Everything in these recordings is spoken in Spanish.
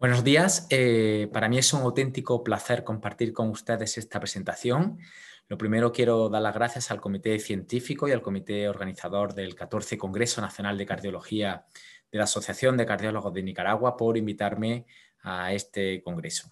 Buenos días. Eh, para mí es un auténtico placer compartir con ustedes esta presentación. Lo primero quiero dar las gracias al Comité Científico y al Comité Organizador del 14 Congreso Nacional de Cardiología de la Asociación de Cardiólogos de Nicaragua por invitarme a este congreso.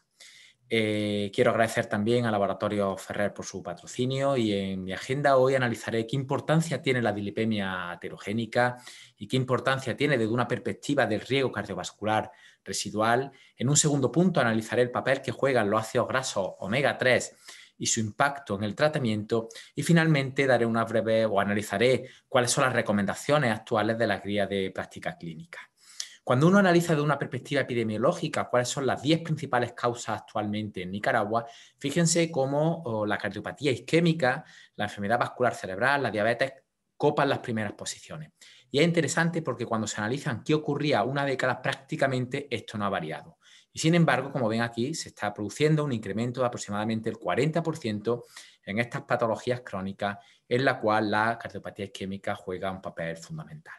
Eh, quiero agradecer también al Laboratorio Ferrer por su patrocinio y en mi agenda hoy analizaré qué importancia tiene la dilipemia heterogénica y qué importancia tiene desde una perspectiva del riesgo cardiovascular residual. En un segundo punto analizaré el papel que juegan los ácidos grasos omega 3 y su impacto en el tratamiento y finalmente daré una breve o analizaré cuáles son las recomendaciones actuales de la guía de práctica clínica. Cuando uno analiza de una perspectiva epidemiológica cuáles son las 10 principales causas actualmente en Nicaragua, fíjense cómo la cardiopatía isquémica, la enfermedad vascular cerebral, la diabetes copan las primeras posiciones. Y es interesante porque cuando se analizan qué ocurría una década prácticamente esto no ha variado. Y sin embargo, como ven aquí, se está produciendo un incremento de aproximadamente el 40% en estas patologías crónicas en la cual la cardiopatía isquémica juega un papel fundamental.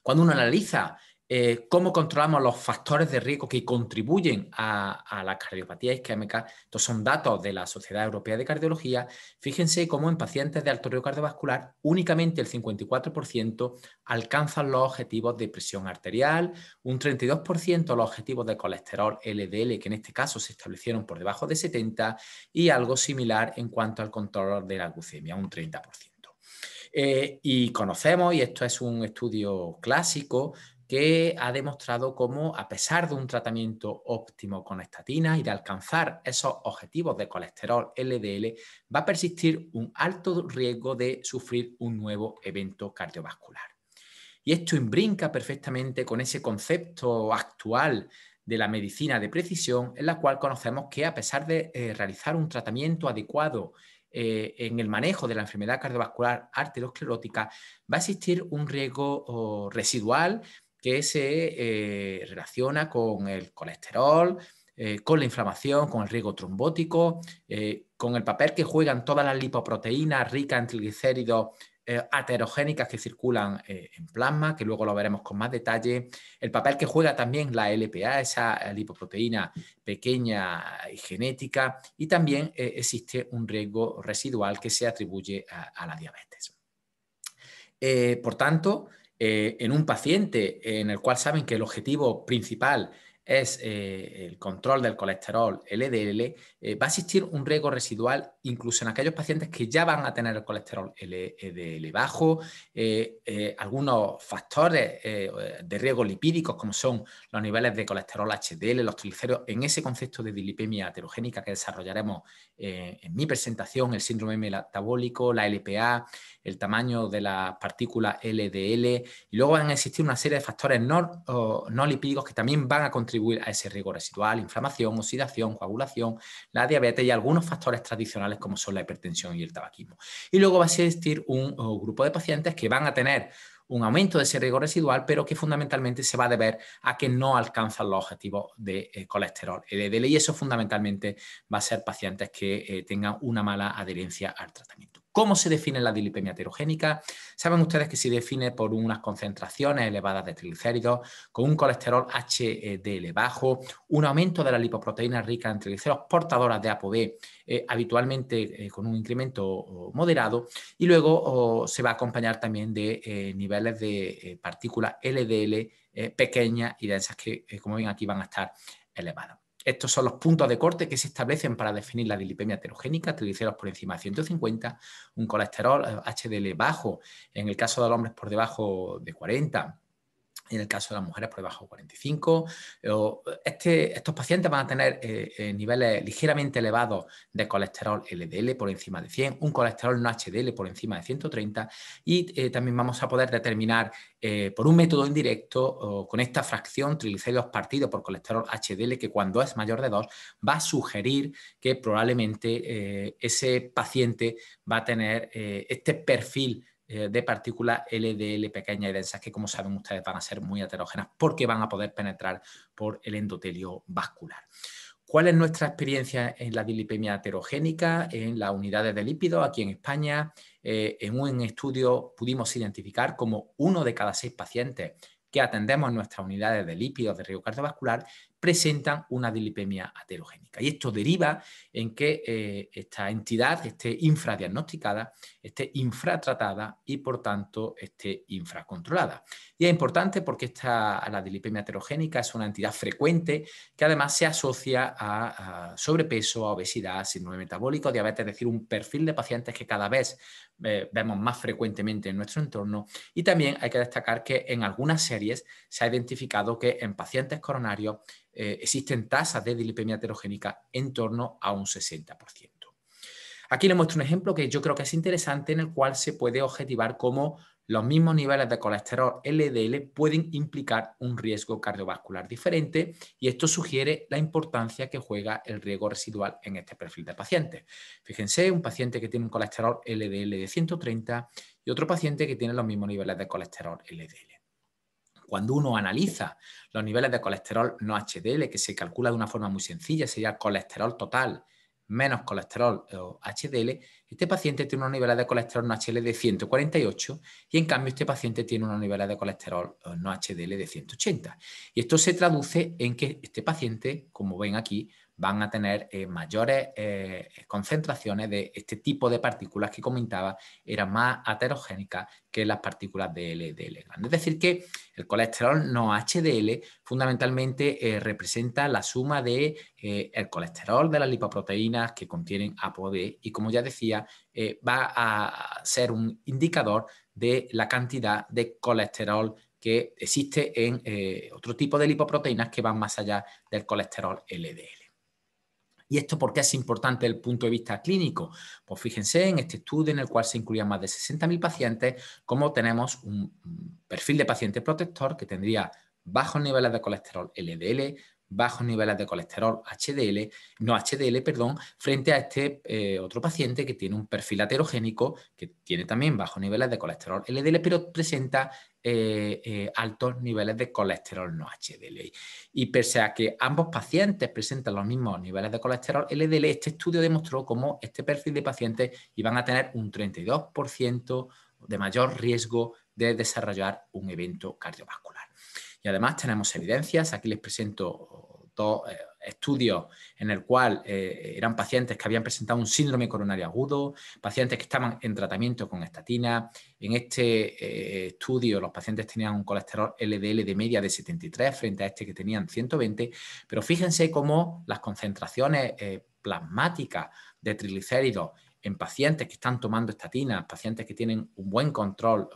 Cuando uno analiza eh, cómo controlamos los factores de riesgo que contribuyen a, la cardiopatía isquémica. Estos son datos de la Sociedad Europea de Cardiología. Fíjense cómo en pacientes de alto riesgo cardiovascular únicamente el 54% alcanzan los objetivos de presión arterial, un 32% los objetivos de colesterol LDL, que en este caso se establecieron por debajo de 70, y algo similar en cuanto al control de la glucemia, un 30%. Eh, y conocemos, y esto es un estudio clásico, que ha demostrado cómo, a pesar de un tratamiento óptimo con estatinas y de alcanzar esos objetivos de colesterol LDL, va a persistir un alto riesgo de sufrir un nuevo evento cardiovascular. Y esto imbrinca perfectamente con ese concepto actual de la medicina de precisión, en la cual conocemos que a pesar de eh, realizar un tratamiento adecuado eh, en el manejo de la enfermedad cardiovascular arteriosclerótica, va a existir un riesgo oh, residual que se eh, relaciona con el colesterol, eh, con la inflamación, con el riesgo trombótico, eh, con el papel que juegan todas las lipoproteínas ricas en triglicéridos aterogénicas que circulan en plasma, que luego lo veremos con más detalle, el papel que juega también la LPA, esa lipoproteína pequeña y genética, y también existe un riesgo residual que se atribuye a la diabetes. por tanto, eh, en un paciente en el cual saben que el objetivo principal es eh, el control del colesterol LDL, e eh, va a existir un riesgo residual incluso en aquellos pacientes que ya van a tener el colesterol LDL e bajo, algunos factores de riesgo lipídicos como son los niveles de colesterol HDL, los triglicéridos, en ese concepto de dilipemia heterogénica que desarrollaremos en mi presentación, el síndrome metabólico, la LPA, el tamaño de las partículas LDL, y luego van a existir una serie de factores no, lipídicos que también van a contribuir a ese riesgo residual, inflamación, oxidación, coagulación, la diabetes y algunos factores tradicionales como son la hipertensión y el tabaquismo. Y luego va a existir un grupo de pacientes que van a tener un aumento de ese riesgo residual, pero que fundamentalmente se va a deber a que no alcanzan los objetivos de eh, colesterol LDL y eso fundamentalmente va a ser pacientes que eh, tengan una mala adherencia al tratamiento. ¿Cómo se define la dilipemia heterogénica? Saben ustedes que se define por unas concentraciones elevadas de triglicéridos, con un colesterol HDL bajo, un aumento de la lipoproteína rica en triglicéridos portadoras de ApoB, eh, habitualmente eh, con un incremento moderado, y luego se va a acompañar también de eh, niveles de partículas LDL pequeñas y densas que, como ven aquí, van a estar elevadas. Estos son los puntos de corte que se establecen para definir la dilipemia heterogénica, triglicéridos por encima de 150, un colesterol HDL eh, bajo, en el caso de los hombres por debajo de 40, en el caso de las mujeres por debajo de 45. Este, estos pacientes van a tener eh, eh, niveles ligeramente elevados de colesterol LDL por encima de 100, un colesterol no HDL por encima de 130 y eh, también vamos a poder determinar por un método indirecto con esta fracción triglicéridos partido por colesterol HDL que cuando es mayor de 2 va a sugerir que probablemente ese paciente va a tener este perfil eh, de partículas LDL pequeñas y densas que como saben ustedes van a ser muy heterógenas porque van a poder penetrar por el endotelio vascular. ¿Cuál es nuestra experiencia en la dilipemia heterogénica, en las unidades de lípidos aquí en España? Eh, en un estudio pudimos identificar como uno de cada seis pacientes que atendemos en nuestras unidades de lípidos de riesgo cardiovascular presentan una dilipemia aterogénica. Y esto deriva en que eh, esta entidad esté infradiagnosticada, esté infratratada y por tanto esté infracontrolada. Y es importante porque esta, la dilipemia heterogénica es una entidad frecuente que además se asocia a, sobrepeso, a obesidad, síndrome metabólico, diabetes, es decir, un perfil de pacientes que cada vez eh, vemos más frecuentemente en nuestro entorno. Y también hay que destacar que en algunas series se ha identificado que en pacientes coronarios eh, existen tasas de dilipemia heterogénica en torno a un 60%. Aquí le muestro un ejemplo que yo creo que es interesante en el cual se puede objetivar cómo los mismos niveles de colesterol LDL pueden implicar un riesgo cardiovascular diferente y esto sugiere la importancia que juega el riesgo residual en este perfil de pacientes. Fíjense, un paciente que tiene un colesterol LDL de 130 y otro paciente que tiene los mismos niveles de colesterol LDL cuando uno analiza los niveles de colesterol no HDL, que se calcula de una forma muy sencilla, sería colesterol total menos colesterol o HDL, este paciente tiene una niveles de colesterol no HDL de 148 y en cambio este paciente tiene una niveles de colesterol no HDL de 180. Y esto se traduce en que este paciente, como ven aquí, van a tener eh, mayores eh, concentraciones de este tipo de partículas que comentaba eran más aterogénicas que las partículas de LDL Es decir, que el colesterol no HDL fundamentalmente eh, representa la suma de el colesterol de las lipoproteínas que contienen ApoD y como ya decía, va a ser un indicador de la cantidad de colesterol que existe en otro tipo de lipoproteínas que van más allá del colesterol LDL. ¿Y esto por qué es importante desde el punto de vista clínico? Pues fíjense en este estudio en el cual se incluían más de 60.000 pacientes, cómo tenemos un perfil de paciente protector que tendría bajos niveles de colesterol LDL, bajos niveles de colesterol HDL, no HDL, perdón, frente a este eh, otro paciente que tiene un perfil aterogénico, que tiene también bajos niveles de colesterol LDL, pero presenta eh, eh, altos niveles de colesterol no HDL. Y pese a que ambos pacientes presentan los mismos niveles de colesterol LDL, este estudio demostró cómo este perfil de pacientes iban a tener un 32% de mayor riesgo de desarrollar un evento cardiovascular. Y además tenemos evidencias, aquí les presento dos eh, estudios en el cual eh, eran pacientes que habían presentado un síndrome coronario agudo, pacientes que estaban en tratamiento con estatina. En este eh, estudio los pacientes tenían un colesterol LDL de media de 73 frente a este que tenían 120, pero fíjense cómo las concentraciones plasmáticas de triglicéridos en pacientes que están tomando estatina, pacientes que tienen un buen control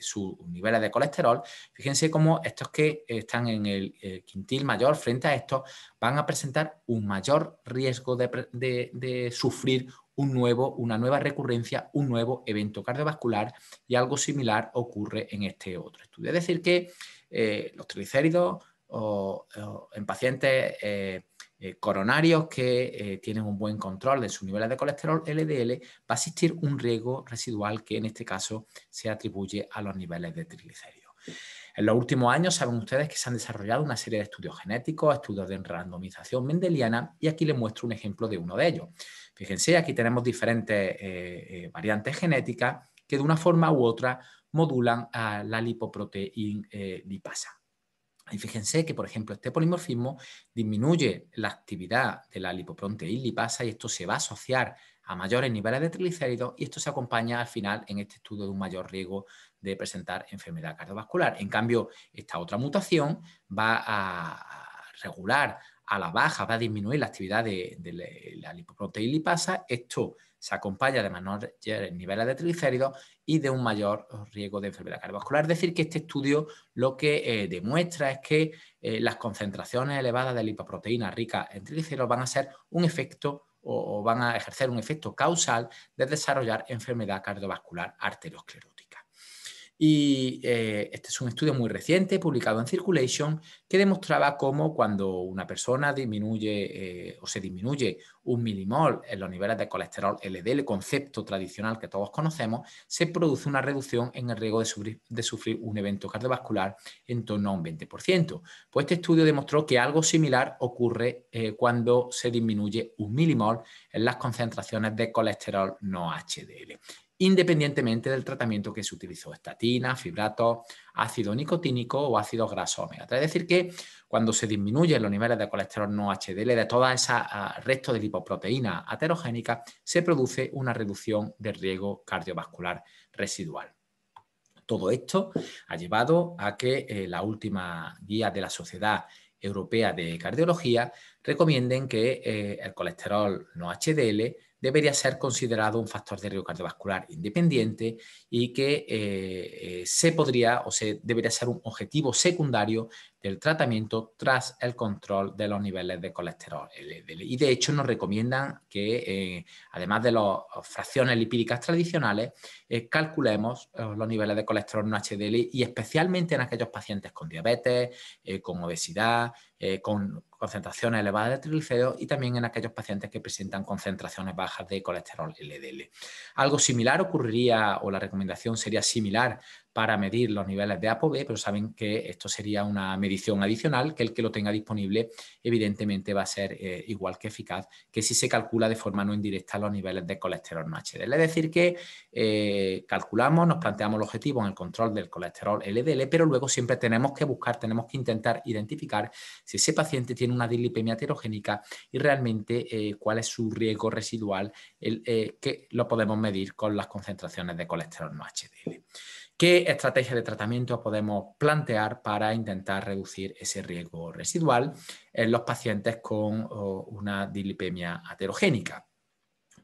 sus niveles de colesterol, fíjense cómo estos que están en el, quintil mayor frente a estos van a presentar un mayor riesgo de, sufrir un nuevo, una nueva recurrencia, un nuevo evento cardiovascular y algo similar ocurre en este otro estudio. Es decir, que eh, los triglicéridos o, en pacientes eh, eh, coronarios que eh, tienen un buen control de sus niveles de colesterol LDL, va a existir un riesgo residual que en este caso se atribuye a los niveles de triglicéridos. En los últimos años saben ustedes que se han desarrollado una serie de estudios genéticos, estudios de randomización mendeliana y aquí les muestro un ejemplo de uno de ellos. Fíjense, aquí tenemos diferentes eh, variantes genéticas que de una forma u otra modulan a la lipoproteína lipasa. Y fíjense que, por ejemplo, este polimorfismo disminuye la actividad de la lipoproteína lipasa y esto se va a asociar a mayores niveles de triglicéridos y esto se acompaña al final en este estudio de un mayor riesgo de presentar enfermedad cardiovascular. En cambio, esta otra mutación va a regular a la baja, va a disminuir la actividad de, de la lipoproteína lipasa. Esto se acompaña de mayores niveles de triglicéridos y de un mayor riesgo de enfermedad cardiovascular. Es decir, que este estudio lo que eh, demuestra es que eh, las concentraciones elevadas de lipoproteína rica en triglicéridos van a ser un efecto o, van a ejercer un efecto causal de desarrollar enfermedad cardiovascular arteriosclerosa. Y eh, este es un estudio muy reciente, publicado en Circulation, que demostraba cómo cuando una persona disminuye eh, o se disminuye un milimol en los niveles de colesterol LDL, concepto tradicional que todos conocemos, se produce una reducción en el riesgo de sufrir, un evento cardiovascular en torno a un 20%. Pues este estudio demostró que algo similar ocurre eh, cuando se disminuye un milimol en las concentraciones de colesterol no HDL independientemente del tratamiento que se utilizó, estatina, fibrato, ácido nicotínico o ácido graso omega. Es decir, que cuando se disminuyen los niveles de colesterol no HDL de toda esa ah, resto de lipoproteína aterogénica, se produce una reducción del riesgo cardiovascular residual. Todo esto ha llevado a que eh, la última guía de la Sociedad Europea de Cardiología recomienden que eh, el colesterol no HDL debería ser considerado un factor de riesgo cardiovascular independiente y que eh, eh, se podría o se debería ser un objetivo secundario del tratamiento tras el control de los niveles de colesterol. LDL. E y de hecho nos recomiendan que, eh, además de las fracciones lipídicas tradicionales, eh, calculemos eh, los niveles de colesterol no HDL y especialmente en aquellos pacientes con diabetes, con obesidad, con concentraciones elevadas de triglicéridos y también en aquellos pacientes que presentan concentraciones bajas de colesterol LDL. Algo similar ocurriría o la recomendación sería similar para medir los niveles de ApoB, eh, pero saben que esto sería una medición adicional, que el que lo tenga disponible evidentemente va a ser eh, igual que eficaz que si se calcula de forma no indirecta los niveles de colesterol no HDL. Es decir, que eh, calculamos, nos planteamos el objetivo en el control del colesterol LDL, pero luego siempre tenemos que buscar, tenemos que intentar identificar si ese paciente tiene una dislipemia heterogénica y realmente cuál es su riesgo residual, que lo podemos medir con las concentraciones de colesterol no HDL qué estrategia de tratamiento podemos plantear para intentar reducir ese riesgo residual en los pacientes con una dilipemia aterogénica.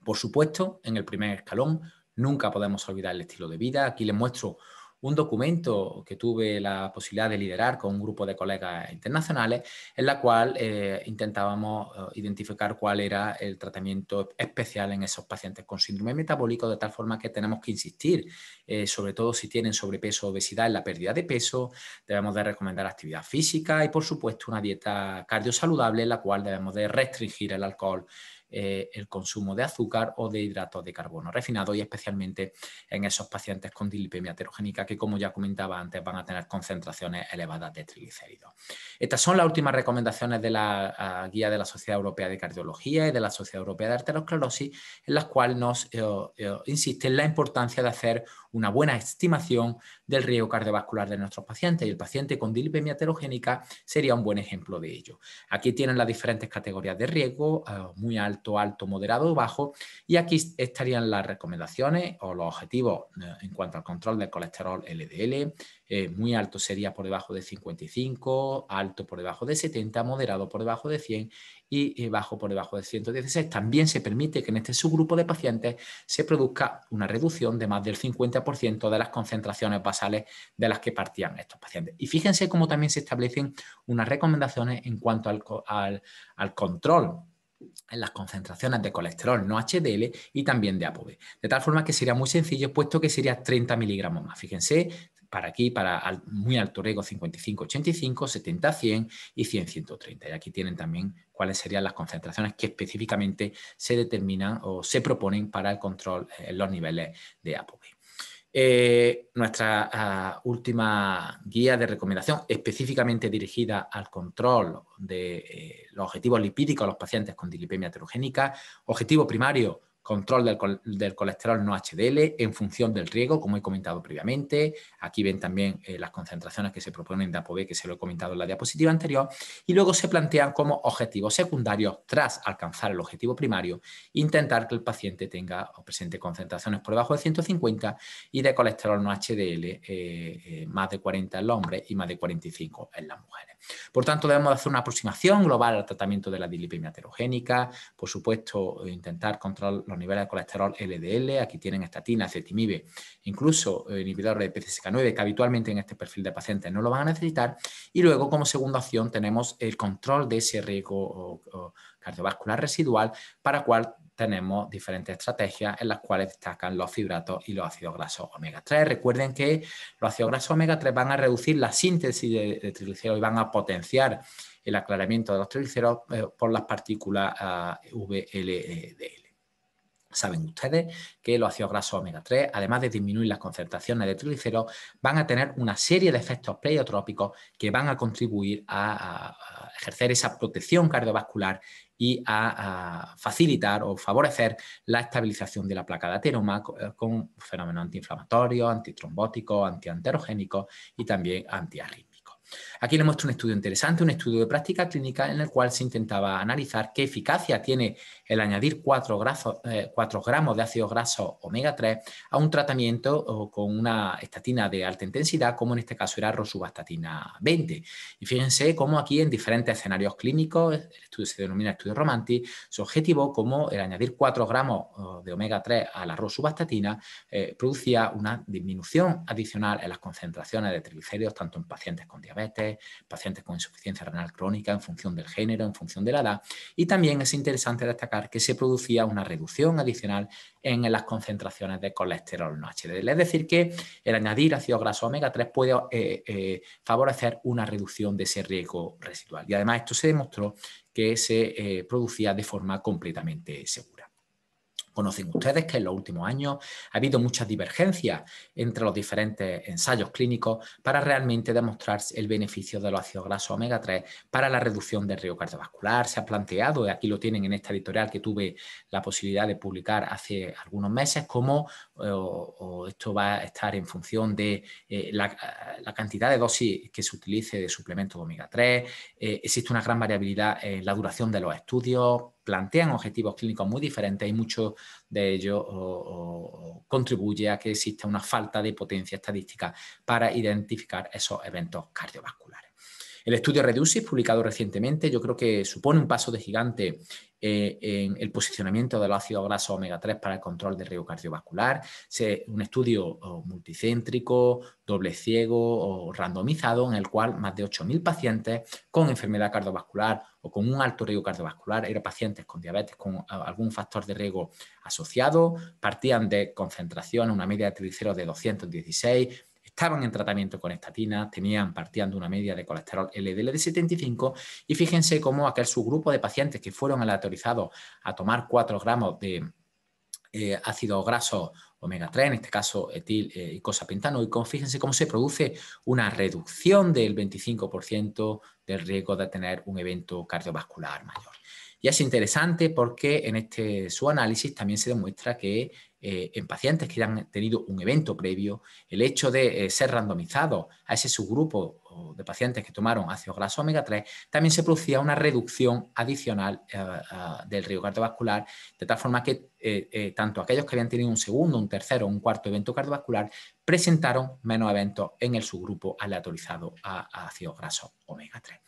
Por supuesto, en el primer escalón nunca podemos olvidar el estilo de vida. Aquí les muestro un documento que tuve la posibilidad de liderar con un grupo de colegas internacionales, en la cual eh, intentábamos eh, identificar cuál era el tratamiento especial en esos pacientes con síndrome metabólico, de tal forma que tenemos que insistir, eh, sobre todo si tienen sobrepeso o obesidad, en la pérdida de peso, debemos de recomendar actividad física y, por supuesto, una dieta cardiosaludable, en la cual debemos de restringir el alcohol eh, el consumo de azúcar o de hidratos de carbono refinado y especialmente en esos pacientes con dilipemia heterogénica que como ya comentaba antes van a tener concentraciones elevadas de triglicéridos. Estas son las últimas recomendaciones de la ah, guía de la Sociedad Europea de Cardiología y de la Sociedad Europea de Arteriosclerosis en las cuales nos eh, eh, insiste en la importancia de hacer una buena estimación del riesgo cardiovascular de nuestros pacientes y el paciente con dilipemia heterogénica sería un buen ejemplo de ello. Aquí tienen las diferentes categorías de riesgo, ah, muy alto alto, alto, moderado, bajo. Y aquí estarían las recomendaciones o los objetivos eh, en cuanto al control del colesterol LDL. Eh, muy alto sería por debajo de 55, alto por debajo de 70, moderado por debajo de 100 y eh, bajo por debajo de 116. También se permite que en este subgrupo de pacientes se produzca una reducción de más del 50% de las concentraciones basales de las que partían estos pacientes. Y fíjense cómo también se establecen unas recomendaciones en cuanto al, al control en las concentraciones de colesterol no HDL y también de ApoB. De tal forma que sería muy sencillo, puesto que serían 30 miligramos más. Fíjense, para aquí, para muy alto riesgo 55, 85, 70, 100 y 100, 130. Y aquí tienen también cuáles serían las concentraciones que específicamente se determinan o se proponen para el control en los niveles de ApoB. Eh, nuestra ah, última guía de recomendación específicamente dirigida al control de eh, los objetivos lipídicos a los pacientes con dilipemia heterogénica, objetivo primario control del, colesterol no HDL en función del riego, como he comentado previamente. Aquí ven también eh, las concentraciones que se proponen de ApoB, que se lo he comentado en la diapositiva anterior. Y luego se plantean como objetivos secundarios, tras alcanzar el objetivo primario, intentar que el paciente tenga o presente concentraciones por debajo de 150 y de colesterol no HDL eh, eh, más de 40 en los hombres y más de 45 en las mujeres. Por tanto, debemos hacer una aproximación global al tratamiento de la dilipemia heterogénica, por supuesto, intentar controlar los niveles de colesterol LDL, aquí tienen estatina, cetimibe, incluso eh, inhibidores de PCSK9, que habitualmente en este perfil de pacientes no lo van a necesitar, y luego como segunda opción tenemos el control de ese riesgo cardiovascular residual, para cual tenemos diferentes estrategias en las cuales destacan los fibratos y los ácidos grasos omega 3. Recuerden que los ácidos grasos omega 3 van a reducir la síntesis de, de y van a potenciar el aclaramiento de los triglicéridos eh, por las partículas ah, VLDL. E, Saben ustedes que los ácidos grasos omega 3, además de disminuir las concentraciones de triglicéridos, van a tener una serie de efectos pleiotrópicos que van a contribuir a ejercer esa protección cardiovascular y a, facilitar o favorecer la estabilización de la placa de ateroma eh, con fenómeno antiinflamatorio, antitrombótico, antianterogénicos y también antiarrítmicos. Aquí le muestro un estudio interesante, un estudio de práctica clínica en el cual se intentaba analizar qué eficacia tiene el añadir 4, eh, gramos de ácido graso omega 3 a un tratamiento con una estatina de alta intensidad, como en este caso era rosuvastatina 20. Y fíjense cómo aquí en diferentes escenarios clínicos, el estudio se denomina estudio Romanti, su objetivo como el añadir 4 gramos de omega 3 a la rosuvastatina eh, producía una disminución adicional en las concentraciones de triglicéridos, tanto en pacientes con diabetes, pacientes con insuficiencia renal crónica en función del género, en función de la edad. Y también es interesante destacar que se producía una reducción adicional en las concentraciones de colesterol no HDL. Es decir, que el añadir ácido graso omega 3 puede eh, eh, favorecer una reducción de ese riesgo residual. Y además esto se demostró que se eh, producía de forma completamente segura. Conocen ustedes que en los últimos años ha habido muchas divergencias entre los diferentes ensayos clínicos para realmente demostrar el beneficio de los ácidos grasos omega 3 para la reducción del riesgo cardiovascular. Se ha planteado, y aquí lo tienen en esta editorial que tuve la posibilidad de publicar hace algunos meses, cómo eh, esto va a estar en función de eh, la, cantidad de dosis que se utilice de suplementos omega 3. Eh, existe una gran variabilidad en la duración de los estudios plantean objetivos clínicos muy diferentes y mucho de ello contribuye a que exista una falta de potencia estadística para identificar esos eventos cardiovasculares. El estudio Reducis, publicado recientemente, yo creo que supone un paso de gigante eh, en el posicionamiento del ácido graso omega 3 para el control del riesgo cardiovascular. Es un estudio multicéntrico, doble ciego o randomizado, en el cual más de 8.000 pacientes con enfermedad cardiovascular o con un alto riesgo cardiovascular eran pacientes con diabetes con algún factor de riesgo asociado, partían de concentración, una media de triglicéridos de 216, estaban en tratamiento con estatinas, tenían partiendo una media de colesterol LDL de 75 y fíjense cómo aquel subgrupo de pacientes que fueron aleatorizados a tomar 4 gramos de ácidos eh, ácido graso omega 3, en este caso etil eh, y cosapentanoico, fíjense cómo se produce una reducción del 25% del riesgo de tener un evento cardiovascular mayor. Y es interesante porque en este su análisis también se demuestra que eh, en pacientes que han tenido un evento previo, el hecho de eh, ser randomizados a ese subgrupo de pacientes que tomaron ácido graso omega 3, también se producía una reducción adicional eh, del riesgo cardiovascular, de tal forma que tanto aquellos que habían tenido un segundo, un tercero, un cuarto evento cardiovascular, presentaron menos eventos en el subgrupo aleatorizado a, a ácido graso omega 3.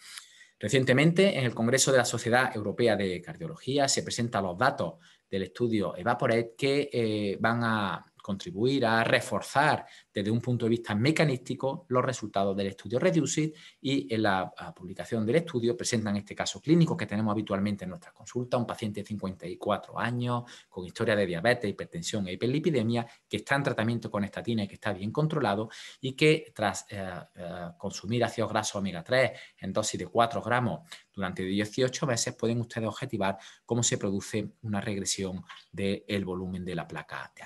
Recientemente, en el Congreso de la Sociedad Europea de Cardiología se presentan los datos del estudio Evaporate que eh, van a contribuir a reforzar desde un punto de vista mecanístico los resultados del estudio Reducid y en la publicación del estudio presentan este caso clínico que tenemos habitualmente en nuestra consulta, un paciente de 54 años con historia de diabetes, hipertensión e hiperlipidemia que está en tratamiento con estatina y que está bien controlado y que tras eh, eh, consumir ácidos grasos omega 3 en dosis de 4 gramos durante 18 meses pueden ustedes objetivar cómo se produce una regresión del volumen de la placa de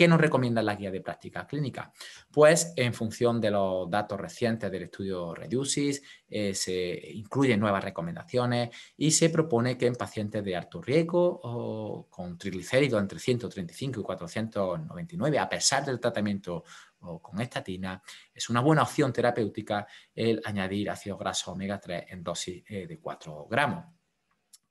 ¿Qué nos recomienda la guía de práctica clínica? Pues en función de los datos recientes del estudio Reducis, eh, se incluyen nuevas recomendaciones y se propone que en pacientes de alto riesgo o con triglicéridos entre 135 y 499, a pesar del tratamiento con estatina, es una buena opción terapéutica el añadir ácido graso omega 3 en dosis eh, de 4 gramos.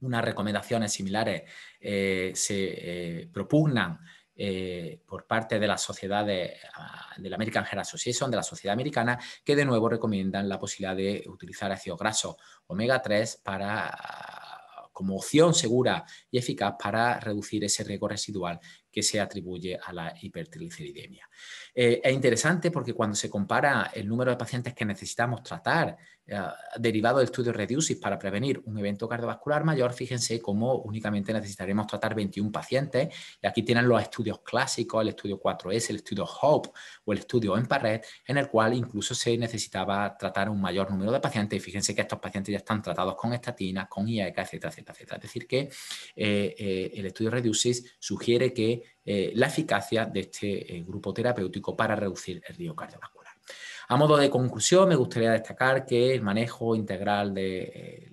Unas recomendaciones similares eh, se propugnan eh, por parte de la sociedad ah, de, la American Heart Association, de la sociedad americana, que de nuevo recomiendan la posibilidad de utilizar ácido graso omega 3 para, ah, como opción segura y eficaz para reducir ese riesgo residual que se atribuye a la hipertrigliceridemia. Eh, es interesante porque cuando se compara el número de pacientes que necesitamos tratar eh, derivado del estudio Reducis para prevenir un evento cardiovascular mayor, fíjense cómo únicamente necesitaremos tratar 21 pacientes. Y aquí tienen los estudios clásicos, el estudio 4S, el estudio HOPE o el estudio EMPARED, en el cual incluso se necesitaba tratar un mayor número de pacientes. Y fíjense que estos pacientes ya están tratados con estatinas, con IECA, etcétera, etcétera, etcétera. Es decir, que eh, eh, el estudio Reducis sugiere que la eficacia de este grupo terapéutico para reducir el riesgo cardiovascular. A modo de conclusión, me gustaría destacar que el manejo integral de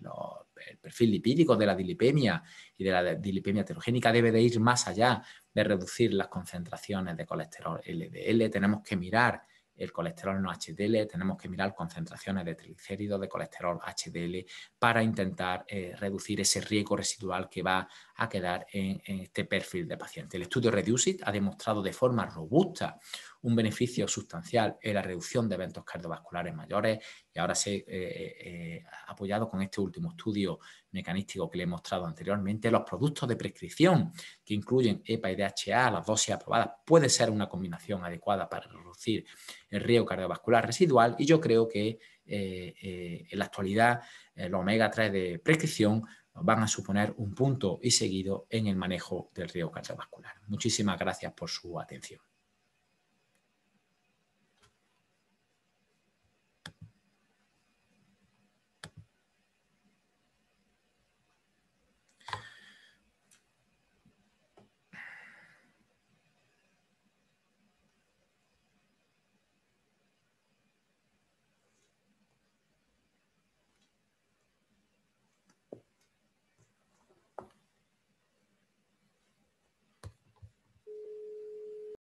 eh, perfil lipídico de la dilipemia y de la dilipemia heterogénica debe de ir más allá de reducir las concentraciones de colesterol LDL. Tenemos que mirar el colesterol no HDL, tenemos que mirar concentraciones de triglicéridos, de colesterol HDL, para intentar eh, reducir ese riesgo residual que va a quedar en, en este perfil de paciente. El estudio REDUCIT ha demostrado de forma robusta un beneficio sustancial en la reducción de eventos cardiovasculares mayores y ahora se eh, eh, eh, ha apoyado con este último estudio mecanístico que le he mostrado anteriormente, los productos de prescripción que incluyen EPA y DHA, las dosis aprobadas, puede ser una combinación adecuada para reducir el riesgo cardiovascular residual y yo creo que en la actualidad los omega 3 de prescripción van a suponer un punto y seguido en el manejo del riesgo cardiovascular. Muchísimas gracias por su atención.